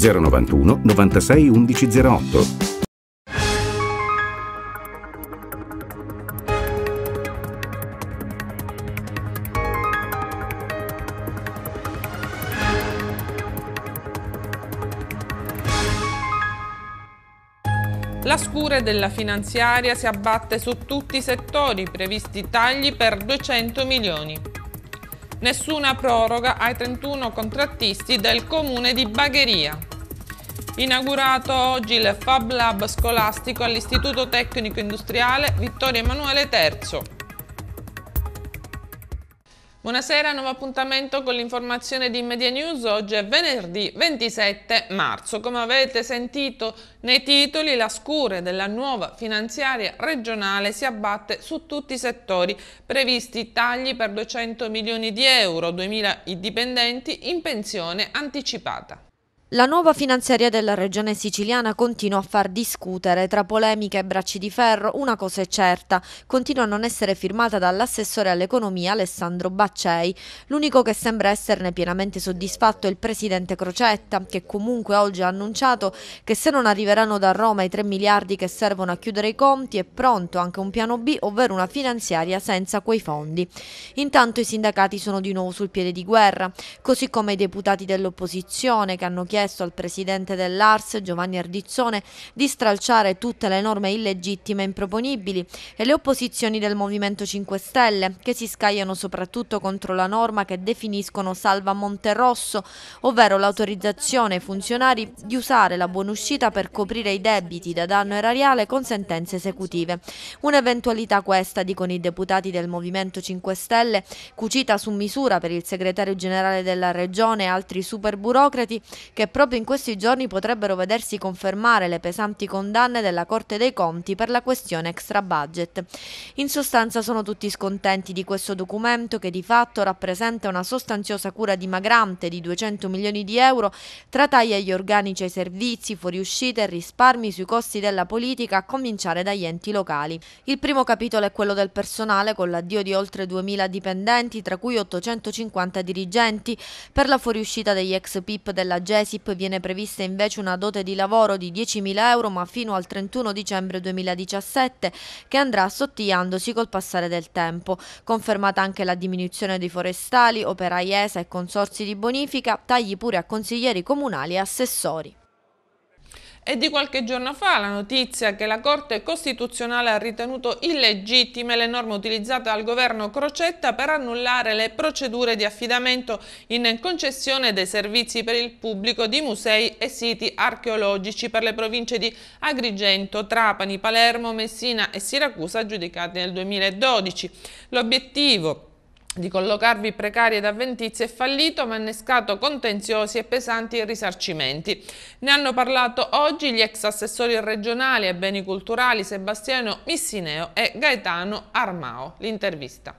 091 96 11 08 La scure della finanziaria si abbatte su tutti i settori, previsti tagli per 200 milioni nessuna proroga ai 31 contrattisti del comune di Bagheria. Inaugurato oggi il Fab Lab scolastico all'Istituto Tecnico Industriale Vittorio Emanuele III. Buonasera, nuovo appuntamento con l'informazione di Media News. Oggi è venerdì 27 marzo. Come avete sentito nei titoli, la scure della nuova finanziaria regionale si abbatte su tutti i settori. Previsti tagli per 200 milioni di euro, 2.000 i dipendenti in pensione anticipata. La nuova finanziaria della regione siciliana continua a far discutere tra polemiche e bracci di ferro, una cosa è certa, continua a non essere firmata dall'assessore all'economia Alessandro Baccei. L'unico che sembra esserne pienamente soddisfatto è il presidente Crocetta, che comunque oggi ha annunciato che se non arriveranno da Roma i 3 miliardi che servono a chiudere i conti è pronto anche un piano B, ovvero una finanziaria senza quei fondi. Intanto i sindacati sono di nuovo sul piede di guerra, così come i deputati dell'opposizione che hanno chiesto chiesto al presidente dell'Ars, Giovanni Ardizzone, di stralciare tutte le norme illegittime e improponibili e le opposizioni del Movimento 5 Stelle, che si scagliano soprattutto contro la norma che definiscono salva Rosso, ovvero l'autorizzazione ai funzionari di usare la buonuscita per coprire i debiti da danno erariale con sentenze esecutive. Un'eventualità questa, dicono i deputati del Movimento 5 Stelle, cucita su misura per il segretario generale della Regione e altri superburocrati che proprio in questi giorni potrebbero vedersi confermare le pesanti condanne della Corte dei Conti per la questione extra budget. In sostanza sono tutti scontenti di questo documento che di fatto rappresenta una sostanziosa cura dimagrante di 200 milioni di euro tra tagli agli organici ai servizi, fuoriuscite e risparmi sui costi della politica a cominciare dagli enti locali. Il primo capitolo è quello del personale con l'addio di oltre 2000 dipendenti tra cui 850 dirigenti per la fuoriuscita degli ex PIP della GESI all'ASIP viene prevista invece una dote di lavoro di 10.000 euro ma fino al 31 dicembre 2017 che andrà assottigliandosi col passare del tempo. Confermata anche la diminuzione dei forestali, operai ESA e consorsi di bonifica, tagli pure a consiglieri comunali e assessori. È di qualche giorno fa la notizia che la Corte Costituzionale ha ritenuto illegittime le norme utilizzate dal governo Crocetta per annullare le procedure di affidamento in concessione dei servizi per il pubblico di musei e siti archeologici per le province di Agrigento, Trapani, Palermo, Messina e Siracusa giudicate nel 2012. L'obiettivo di collocarvi precari ed avventizi è fallito ma ha innescato contenziosi e pesanti risarcimenti. Ne hanno parlato oggi gli ex assessori regionali ai beni culturali Sebastiano Missineo e Gaetano Armao. L'intervista.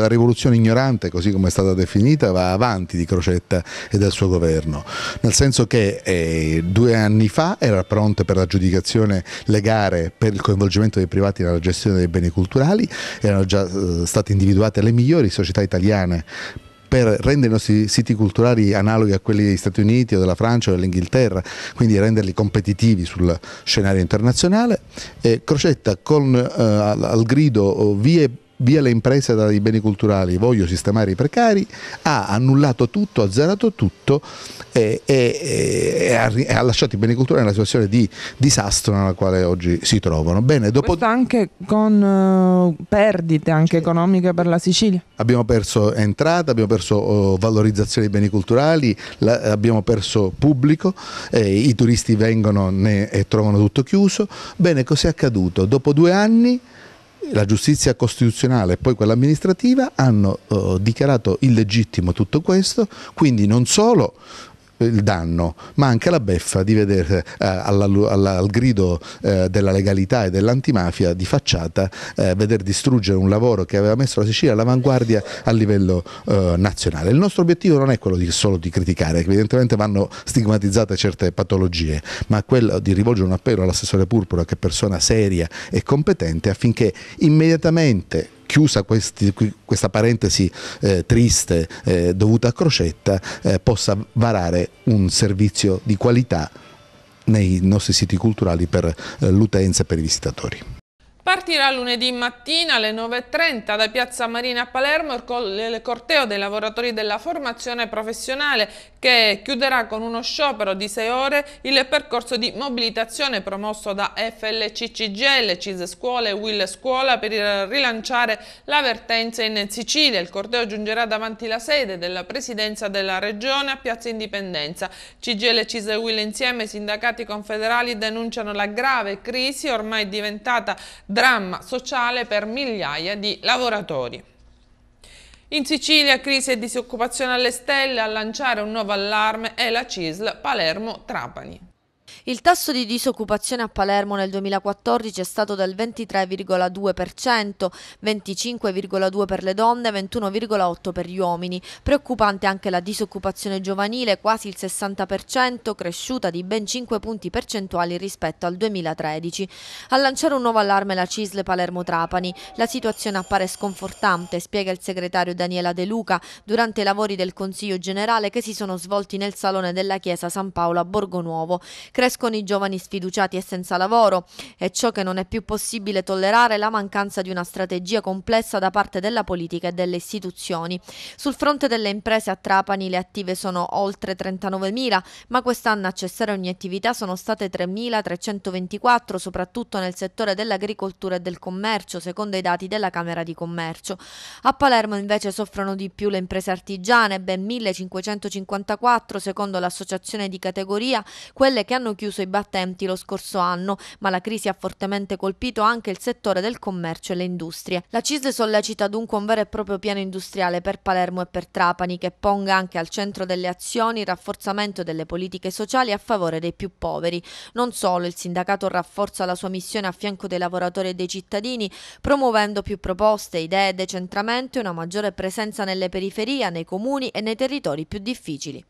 La rivoluzione ignorante, così come è stata definita, va avanti di Crocetta e del suo governo, nel senso che eh, due anni fa era pronta per l'aggiudicazione le gare per il coinvolgimento dei privati nella gestione dei beni culturali, erano già eh, state individuate le migliori società italiane per rendere i nostri siti culturali analoghi a quelli degli Stati Uniti o della Francia o dell'Inghilterra, quindi renderli competitivi sul scenario internazionale. E Crocetta con eh, al, al grido oh, vie via le imprese dai beni culturali, voglio sistemare i precari, ha annullato tutto, azzerato tutto e, e, e ha, lasciato i beni culturali nella situazione di disastro nella quale oggi si trovano. Bene, dopo... Questo anche con uh, perdite anche economiche per la Sicilia. Abbiamo perso entrata, abbiamo perso uh, valorizzazione dei beni culturali, la, abbiamo perso pubblico, eh, i turisti vengono ne, e trovano tutto chiuso. Bene, cos'è accaduto? Dopo due anni la giustizia costituzionale e poi quella amministrativa hanno eh, dichiarato illegittimo tutto questo, quindi non solo il danno, ma anche la beffa di vedere eh, alla, alla, al grido eh, della legalità e dell'antimafia di facciata eh, veder distruggere un lavoro che aveva messo la Sicilia all'avanguardia a livello eh, nazionale. Il nostro obiettivo non è quello di, solo di criticare, evidentemente vanno stigmatizzate certe patologie, ma quello di rivolgere un appello all'assessore Purpura che è persona seria e competente affinché immediatamente chiusa questi, questa parentesi eh, triste eh, dovuta a Crocetta, eh, possa varare un servizio di qualità nei nostri siti culturali per eh, l'utenza e per i visitatori. Partirà lunedì mattina alle 9.30 da Piazza Marina a Palermo il corteo dei lavoratori della formazione professionale che chiuderà con uno sciopero di 6 ore il percorso di mobilitazione promosso da FLC CGL, CIS Scuola e Will Scuola per rilanciare l'avvertenza in Sicilia. Il corteo giungerà davanti la sede della Presidenza della Regione a Piazza Indipendenza. CGL, CIS e Will insieme i sindacati confederali denunciano la grave crisi ormai diventata dramma sociale per migliaia di lavoratori. In Sicilia crisi e disoccupazione alle stelle, a lanciare un nuovo allarme è la CISL Palermo-Trapani. Il tasso di disoccupazione a Palermo nel 2014 è stato del 23,2%, 25,2% per le donne, 21,8% per gli uomini. Preoccupante anche la disoccupazione giovanile, quasi il 60%, cresciuta di ben 5 punti percentuali rispetto al 2013. A lanciare un nuovo allarme la Cisle Palermo-Trapani. La situazione appare sconfortante, spiega il segretario Daniela De Luca, durante i lavori del Consiglio Generale che si sono svolti nel Salone della Chiesa San Paolo a Borgonuovo. Crescono crescono i giovani sfiduciati e senza lavoro. È ciò che non è più possibile tollerare la mancanza di una strategia complessa da parte della politica e delle istituzioni. Sul fronte delle imprese a Trapani le attive sono oltre 39.000, ma quest'anno a cessare ogni attività sono state 3.324, soprattutto nel settore dell'agricoltura e del commercio, secondo i dati della Camera di Commercio. A Palermo invece soffrono di più le imprese artigiane, ben 1.554 secondo l'associazione di categoria, quelle che hanno chiuso i battenti lo scorso anno, ma la crisi ha fortemente colpito anche il settore del commercio e le industrie. La CISL sollecita dunque un vero e proprio piano industriale per Palermo e per Trapani che ponga anche al centro delle azioni il rafforzamento delle politiche sociali a favore dei più poveri. Non solo, il sindacato rafforza la sua missione a fianco dei lavoratori e dei cittadini, promuovendo più proposte, idee, decentramento e una maggiore presenza nelle periferie, nei comuni e nei territori più difficili.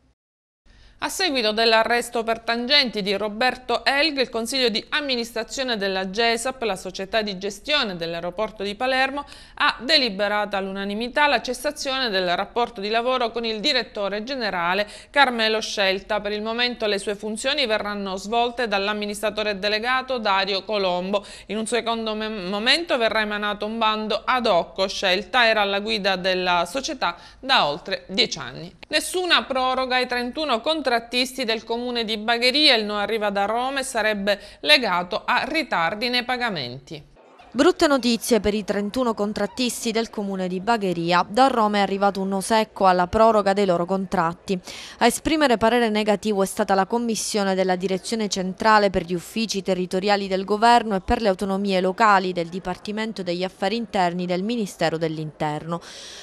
A seguito dell'arresto per tangenti di Roberto Elg, il Consiglio di amministrazione della GESAP, la società di gestione dell'aeroporto di Palermo, ha deliberato all'unanimità la cessazione del rapporto di lavoro con il direttore generale Carmelo Scelta. Per il momento le sue funzioni verranno svolte dall'amministratore delegato Dario Colombo. In un secondo momento verrà emanato un bando ad hoc. Scelta era alla guida della società da oltre dieci anni. Nessuna proroga ai 31 contrattisti del comune di Bagheria, il no arriva da Roma e sarebbe legato a ritardi nei pagamenti. Brutte notizie per i 31 contrattisti del comune di Bagheria. Da Roma è arrivato un no secco alla proroga dei loro contratti. A esprimere parere negativo è stata la commissione della Direzione Centrale per gli Uffici Territoriali del Governo e per le Autonomie Locali del Dipartimento degli Affari Interni del Ministero dell'Interno.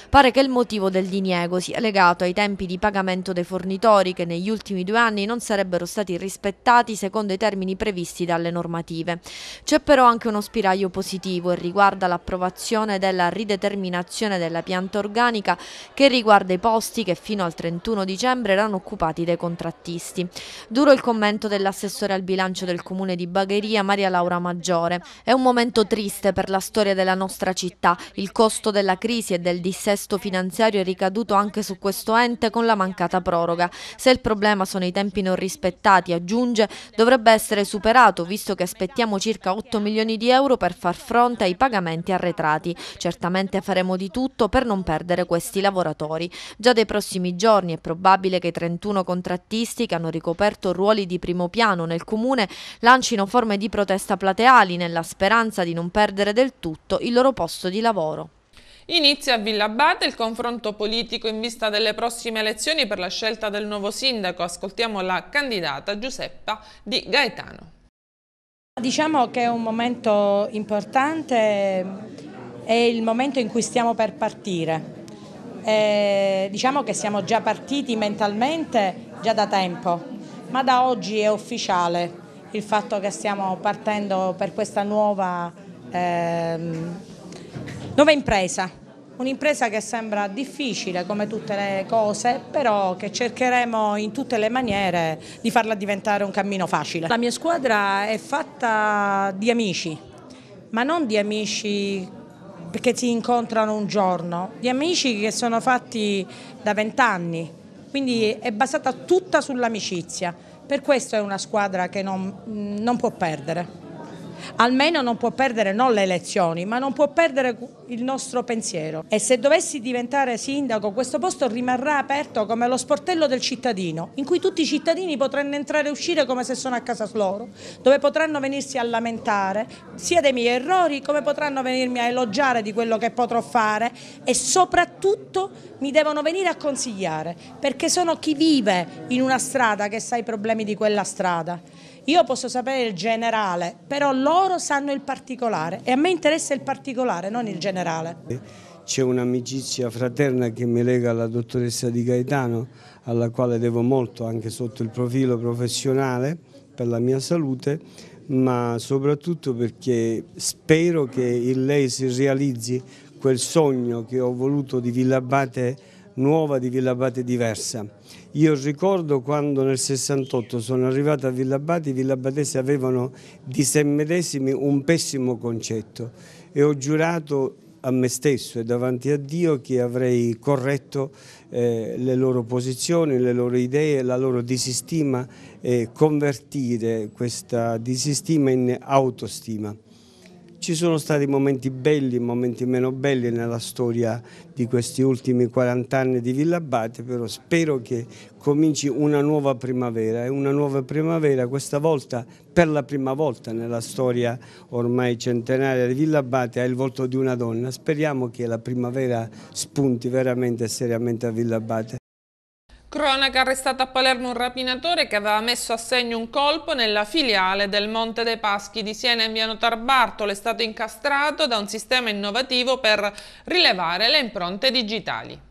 Pare che il motivo del diniego sia legato ai tempi di pagamento dei fornitori che negli ultimi due anni non sarebbero stati rispettati secondo i termini previsti dalle normative. C'è però anche uno spiraglio positivo positivo e riguarda l'approvazione della rideterminazione della pianta organica che riguarda i posti che fino al 31 dicembre erano occupati dai contrattisti. Duro il commento dell'assessore al bilancio del comune di Bagheria Maria Laura Maggiore. È un momento triste per la storia della nostra città. Il costo della crisi e del dissesto finanziario è ricaduto anche su questo ente con la mancata proroga. Se il problema sono i tempi non rispettati, aggiunge, dovrebbe essere superato visto che aspettiamo circa 8 milioni di euro per far fronte ai pagamenti arretrati. Certamente faremo di tutto per non perdere questi lavoratori. Già dai prossimi giorni è probabile che i 31 contrattisti che hanno ricoperto ruoli di primo piano nel comune lancino forme di protesta plateali nella speranza di non perdere del tutto il loro posto di lavoro. Inizia a Villabate il confronto politico in vista delle prossime elezioni per la scelta del nuovo sindaco. Ascoltiamo la candidata Giuseppa Di Gaetano. Diciamo che è un momento importante, è il momento in cui stiamo per partire. E diciamo che siamo già partiti mentalmente già da tempo, ma da oggi è ufficiale il fatto che stiamo partendo per questa nuova, ehm, nuova impresa. Un'impresa che sembra difficile come tutte le cose, però che cercheremo in tutte le maniere di farla diventare un cammino facile. La mia squadra è fatta di amici, ma non di amici che si incontrano un giorno, di amici che sono fatti da vent'anni, quindi è basata tutta sull'amicizia. Per questo è una squadra che non, non può perdere almeno non può perdere non le elezioni, ma non può perdere il nostro pensiero. E se dovessi diventare sindaco, questo posto rimarrà aperto come lo sportello del cittadino, in cui tutti i cittadini potranno entrare e uscire come se sono a casa loro, dove potranno venirsi a lamentare sia dei miei errori, come potranno venirmi a elogiare di quello che potrò fare e soprattutto mi devono venire a consigliare, perché sono chi vive in una strada che sa i problemi di quella strada. Io posso sapere il generale, però loro sanno il particolare e a me interessa il particolare, non il generale. C'è un'amicizia fraterna che mi lega alla dottoressa Di Gaetano, alla quale devo molto anche sotto il profilo professionale per la mia salute, ma soprattutto perché spero che in lei si realizzi quel sogno che ho voluto di Villa Abate nuova, di Villa Abate diversa io ricordo quando nel 68 sono arrivato a Villabati, i villabatesi avevano di se medesimi un pessimo concetto e ho giurato a me stesso e davanti a Dio che avrei corretto eh, le loro posizioni, le loro idee, la loro disistima e convertire questa disistima in autostima. Ci sono stati momenti belli e momenti meno belli nella storia di questi ultimi 40 anni di Villa Abate, però spero che cominci una nuova primavera e una nuova primavera questa volta, per la prima volta nella storia ormai centenaria di Villa Abate, ha il volto di una donna. Speriamo che la primavera spunti veramente e seriamente a Villa Abate cronaca arrestato a Palermo un rapinatore che aveva messo a segno un colpo nella filiale del Monte dei Paschi di Siena in via Notarbartolo. È stato incastrato da un sistema innovativo per rilevare le impronte digitali.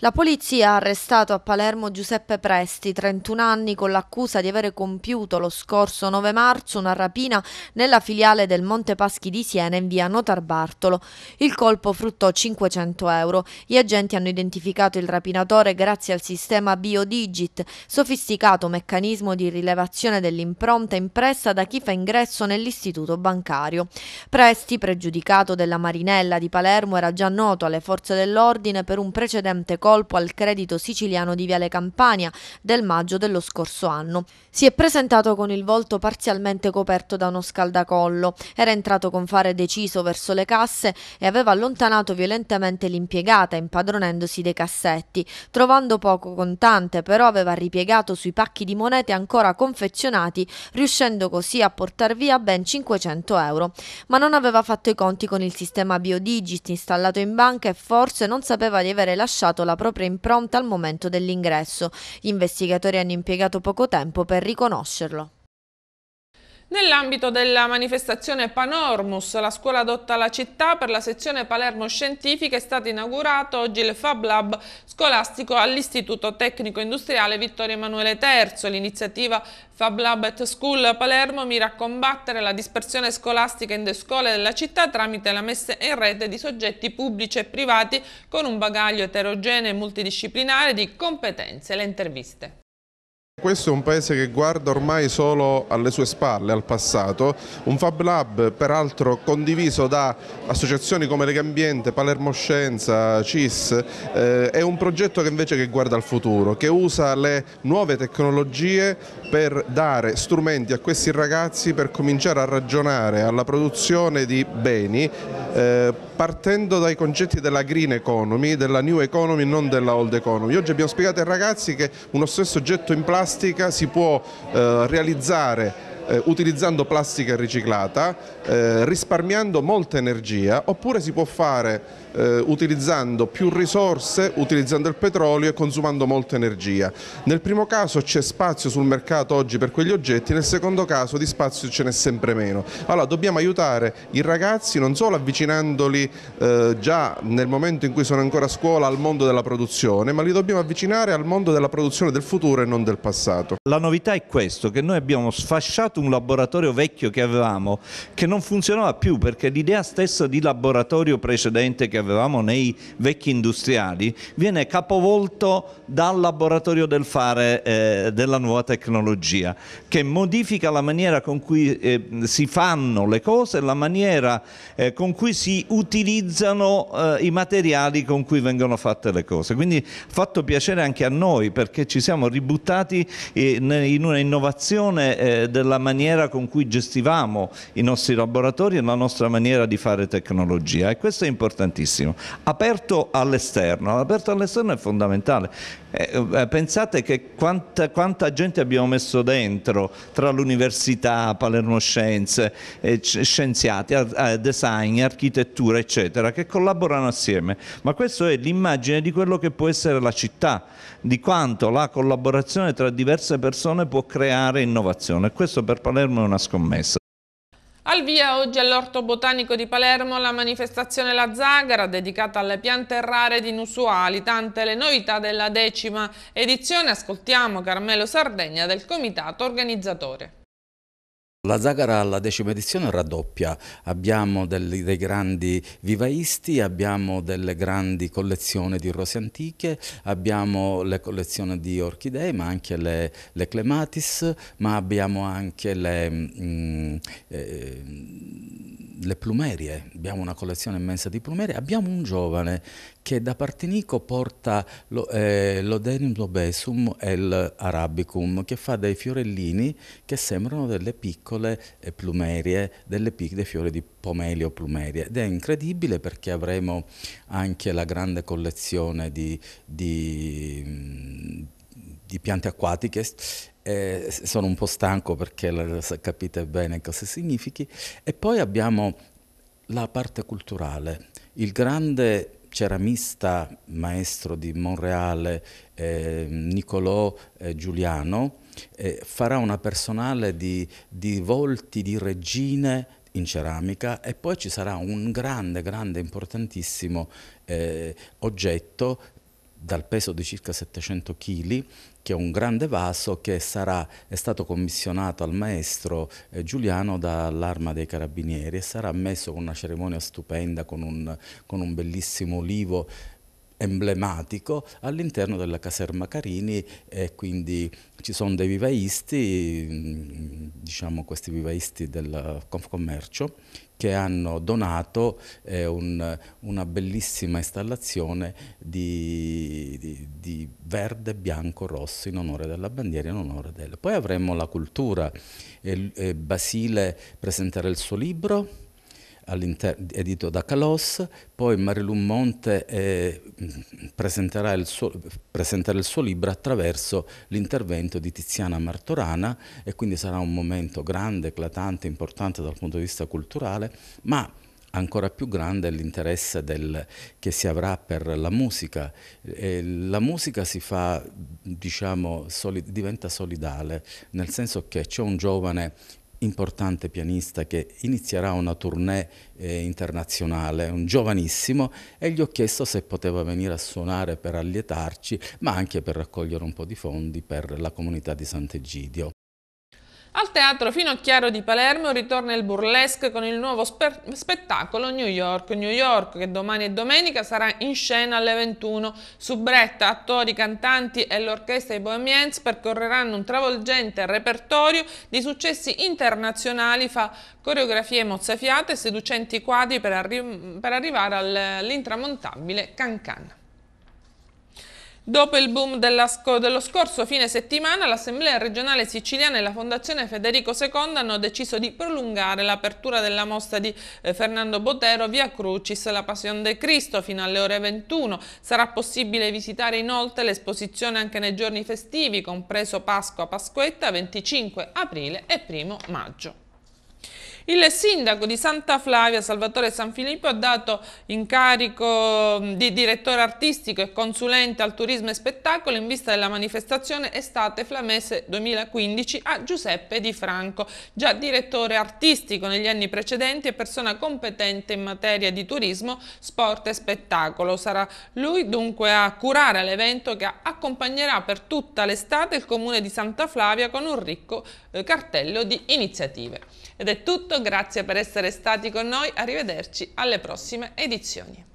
La polizia ha arrestato a Palermo Giuseppe Presti, 31 anni, con l'accusa di avere compiuto lo scorso 9 marzo una rapina nella filiale del Monte Paschi di Siena in via Notar Bartolo. Il colpo fruttò 500 euro. Gli agenti hanno identificato il rapinatore grazie al sistema BioDigit, sofisticato meccanismo di rilevazione dell'impronta impressa da chi fa ingresso nell'istituto bancario. Presti, pregiudicato della Marinella di Palermo, era già noto alle forze dell'ordine per un precedente colpo al credito siciliano di Viale Campania del maggio dello scorso anno. Si è presentato con il volto parzialmente coperto da uno scaldacollo, era entrato con fare deciso verso le casse e aveva allontanato violentemente l'impiegata impadronendosi dei cassetti. Trovando poco contante però aveva ripiegato sui pacchi di monete ancora confezionati riuscendo così a portar via ben 500 euro. Ma non aveva fatto i conti con il sistema BioDigit installato in banca e forse non sapeva di avere lasciato la propria impronta al momento dell'ingresso. Gli investigatori hanno impiegato poco tempo per riconoscerlo. Nell'ambito della manifestazione Panormus, la scuola adotta la città per la sezione Palermo Scientifica, è stato inaugurato oggi il Fab Lab scolastico all'Istituto Tecnico Industriale Vittorio Emanuele III. L'iniziativa Fab Lab at School Palermo mira a combattere la dispersione scolastica in scuole della città tramite la messa in rete di soggetti pubblici e privati con un bagaglio eterogeneo e multidisciplinare di competenze. Le interviste. Questo è un paese che guarda ormai solo alle sue spalle, al passato, un Fab Lab peraltro condiviso da associazioni come Legambiente, Palermo Scienza, CIS, eh, è un progetto che invece che guarda al futuro, che usa le nuove tecnologie per dare strumenti a questi ragazzi per cominciare a ragionare alla produzione di beni eh, partendo dai concetti della green economy, della new economy, non della old economy. Oggi abbiamo spiegato ai ragazzi che uno stesso oggetto in plastica plastica si può eh, realizzare eh, utilizzando plastica riciclata, eh, risparmiando molta energia, oppure si può fare eh, utilizzando più risorse, utilizzando il petrolio e consumando molta energia. Nel primo caso c'è spazio sul mercato oggi per quegli oggetti, nel secondo caso di spazio ce n'è sempre meno. Allora dobbiamo aiutare i ragazzi non solo avvicinandoli eh, già nel momento in cui sono ancora a scuola al mondo della produzione, ma li dobbiamo avvicinare al mondo della produzione del futuro e non del passato. La novità è questo, che noi abbiamo sfasciato fatto un laboratorio vecchio che avevamo che non funzionava più perché l'idea stessa di laboratorio precedente che avevamo nei vecchi industriali viene capovolto dal laboratorio del fare eh, della nuova tecnologia che modifica la maniera con cui eh, si fanno le cose, la maniera eh, con cui si utilizzano eh, i materiali con cui vengono fatte le cose. Quindi fatto piacere anche a noi perché ci siamo ributtati in, eh, in una innovazione eh, della maniera maniera con cui gestivamo i nostri laboratori e la nostra maniera di fare tecnologia e questo è importantissimo. Aperto all'esterno, aperto all'esterno è fondamentale. Eh, eh, pensate che quanta, quanta, gente abbiamo messo dentro tra l'università, Palermo Scienze, eh, scienziati, ar eh, design, architettura, eccetera, che collaborano assieme. Ma questa è l'immagine di quello che può essere la città, di quanto la collaborazione tra diverse persone può creare innovazione. Questo per Palermo è una scommessa. Al via oggi all'Orto Botanico di Palermo la manifestazione La Zagara dedicata alle piante rare ed inusuali, tante le novità della decima edizione. Ascoltiamo Carmelo Sardegna del comitato organizzatore. La Zagara alla decima edizione raddoppia, abbiamo dei, dei grandi vivaisti, abbiamo delle grandi collezioni di rose antiche, abbiamo le collezioni di orchidee ma anche le, le clematis, ma abbiamo anche le, mh, mm, eh, le plumerie, abbiamo una collezione immensa di plumerie, abbiamo un giovane che da Partinico porta lo, eh, l'Odenium lobesum e l'arabicum che fa dei fiorellini che sembrano delle piccole piccole plumerie, delle piccole fiori di pomelio plumerie. Ed è incredibile perché avremo anche la grande collezione di, di, mm, di piante acquatiche eh, sono un po' stanco perché capite bene cosa significhi. E poi abbiamo la parte culturale. Il grande ceramista maestro di Monreale, eh, Niccolò eh, Giuliano, eh, farà una personale di, di volti, di regine, in ceramica e poi ci sarà un grande, grande, importantissimo eh, oggetto dal peso di circa 700 kg, che è un grande vaso che sarà, è stato commissionato al maestro eh, Giuliano dall'Arma dei Carabinieri e sarà messo con una cerimonia stupenda, con un, con un bellissimo olivo emblematico all'interno della caserma Carini e quindi ci sono dei vivaisti, mm, diciamo questi vivaisti del Confcommercio, che hanno donato eh, un, una bellissima installazione di, di, di, verde, bianco, rosso in onore della bandiera, in onore del... Poi avremo la cultura, eh, eh, Basile presenterà il suo libro, edito da Calos, poi Marilyn Monte eh, presenterà il suo, presenterà il suo libro attraverso l'intervento di Tiziana Martorana e quindi sarà un momento grande, eclatante, importante dal punto di vista culturale, ma ancora più grande è l'interesse che si avrà per la musica. E la musica si fa, diciamo, solid, diventa solidale, nel senso che c'è un giovane importante pianista che inizierà una tournée eh, internazionale, un giovanissimo, e gli ho chiesto se poteva venire a suonare per allietarci, ma anche per raccogliere un po' di fondi per la comunità di Sant'Egidio. Al Teatro Finocchiaro di Palermo ritorna il burlesque con il nuovo spe spettacolo New York, New York, che domani e domenica sarà in scena alle 21. Subretta, attori, cantanti e l'orchestra di Bohemians percorreranno un travolgente repertorio di successi internazionali fa coreografie mozzafiate e seducenti quadri per, arri per arrivare all'intramontabile Cancan. Dopo il boom dello scorso fine settimana, l'Assemblea regionale siciliana e la Fondazione Federico II hanno deciso di prolungare l'apertura della mostra di eh, Fernando Botero via Crucis, la Passione del Cristo, fino alle ore 21. Sarà possibile visitare inoltre l'esposizione anche nei giorni festivi, compreso Pasqua, Pasquetta, 25 aprile e 1 maggio. Il sindaco di Santa Flavia, Salvatore San Filippo, ha dato incarico mm, di direttore artistico e consulente al turismo e spettacolo in vista della manifestazione Estate Flamese 2015 a Giuseppe Di Franco, già direttore artistico negli anni precedenti e persona competente in materia di turismo, sport e spettacolo. Sarà lui dunque a curare l'evento che accompagnerà per tutta l'estate il comune di Santa Flavia con un ricco eh, cartello di iniziative. Ed è tutto tutto, grazie per essere stati con noi, arrivederci alle prossime edizioni.